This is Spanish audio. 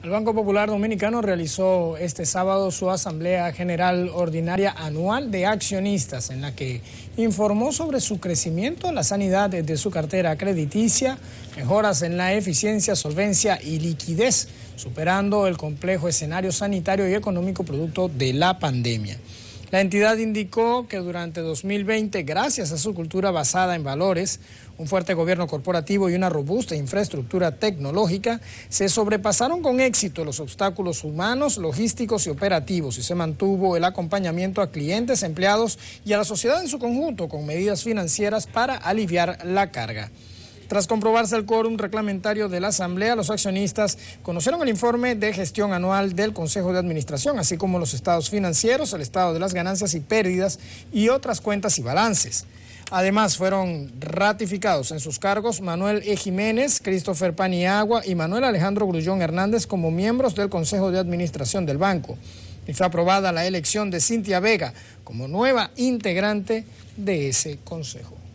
El Banco Popular Dominicano realizó este sábado su Asamblea General Ordinaria Anual de Accionistas, en la que informó sobre su crecimiento, la sanidad de su cartera crediticia, mejoras en la eficiencia, solvencia y liquidez, superando el complejo escenario sanitario y económico producto de la pandemia. La entidad indicó que durante 2020, gracias a su cultura basada en valores, un fuerte gobierno corporativo y una robusta infraestructura tecnológica, se sobrepasaron con éxito los obstáculos humanos, logísticos y operativos y se mantuvo el acompañamiento a clientes, empleados y a la sociedad en su conjunto con medidas financieras para aliviar la carga. Tras comprobarse el quórum reglamentario de la Asamblea, los accionistas conocieron el informe de gestión anual del Consejo de Administración, así como los estados financieros, el estado de las ganancias y pérdidas y otras cuentas y balances. Además, fueron ratificados en sus cargos Manuel E. Jiménez, Christopher Paniagua y Manuel Alejandro Grullón Hernández como miembros del Consejo de Administración del Banco. Y fue aprobada la elección de Cintia Vega como nueva integrante de ese Consejo.